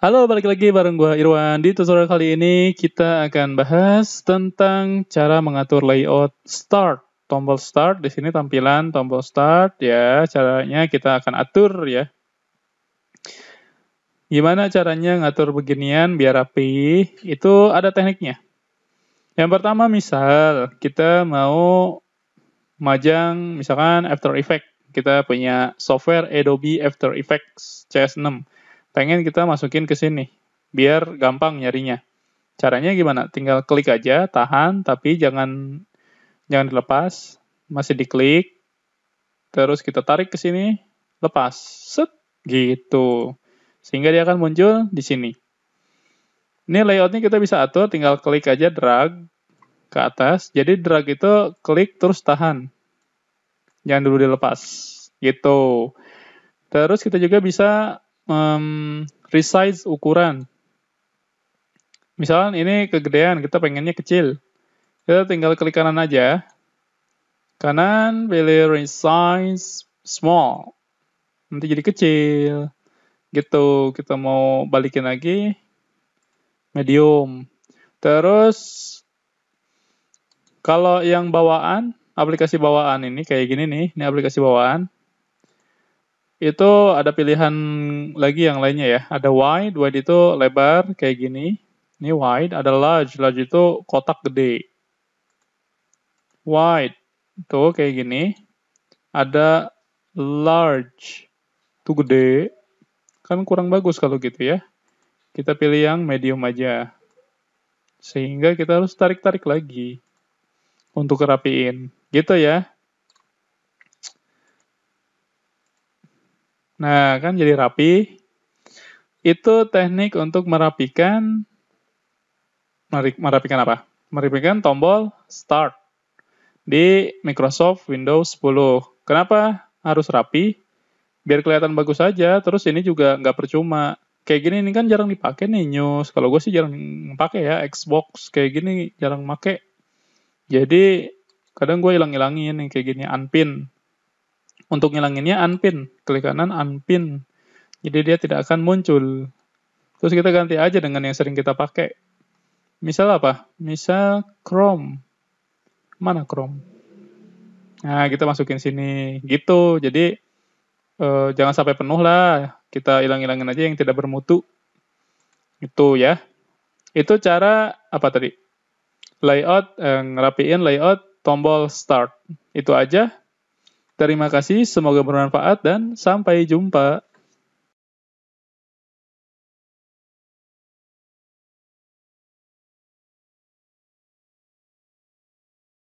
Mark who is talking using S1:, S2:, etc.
S1: Halo, balik lagi bareng gue Irwan. Di tutorial kali ini kita akan bahas tentang cara mengatur layout start. Tombol start di sini tampilan tombol start ya. Caranya kita akan atur ya. Gimana caranya ngatur beginian biar rapi? Itu ada tekniknya. Yang pertama misal kita mau majang misalkan After Effects. Kita punya software Adobe After Effects CS6 pengen kita masukin ke sini biar gampang nyarinya. Caranya gimana? Tinggal klik aja, tahan, tapi jangan jangan dilepas, masih diklik, terus kita tarik ke sini, lepas, set, gitu. Sehingga dia akan muncul di sini. Ini layoutnya kita bisa atur, tinggal klik aja drag ke atas. Jadi drag itu klik terus tahan. Jangan dulu dilepas. Gitu. Terus kita juga bisa um, resize ukuran. Misalnya ini kegedean, kita pengennya kecil. Kita tinggal klik kanan aja. Kanan, pilih resize small. Nanti jadi kecil. Gitu, kita mau balikin lagi. Medium. Terus, kalau yang bawaan, aplikasi bawaan ini kayak gini nih, ini aplikasi bawaan itu ada pilihan lagi yang lainnya ya. Ada wide, wide itu lebar kayak gini. Ini wide, ada large, large itu kotak gede. Wide, itu kayak gini. Ada large, tuh gede. Kan kurang bagus kalau gitu ya. Kita pilih yang medium aja. Sehingga kita harus tarik-tarik lagi untuk rapiin. Gitu ya. Nah, kan jadi rapi. Itu teknik untuk merapikan merapikan apa? Merapikan tombol start di Microsoft Windows 10. Kenapa harus rapi? Biar kelihatan bagus saja. terus ini juga nggak percuma. Kayak gini ini kan jarang dipakai nih news. Kalau gue sih jarang pakai ya Xbox kayak gini jarang make. Jadi kadang gue hilang-hilangin yang kayak gini unpin untuk ngilanginnya unpin, klik kanan unpin. Jadi dia tidak akan muncul. Terus kita ganti aja dengan yang sering kita pakai. Misal apa? Misal Chrome. Mana Chrome? Nah, kita masukin sini. Gitu. Jadi eh, jangan sampai penuh lah. Kita hilang-hilangin aja yang tidak bermutu. Itu ya. Itu cara apa tadi? Layout, eh, ngerapiin layout tombol start. Itu aja Terima kasih, semoga bermanfaat dan sampai jumpa.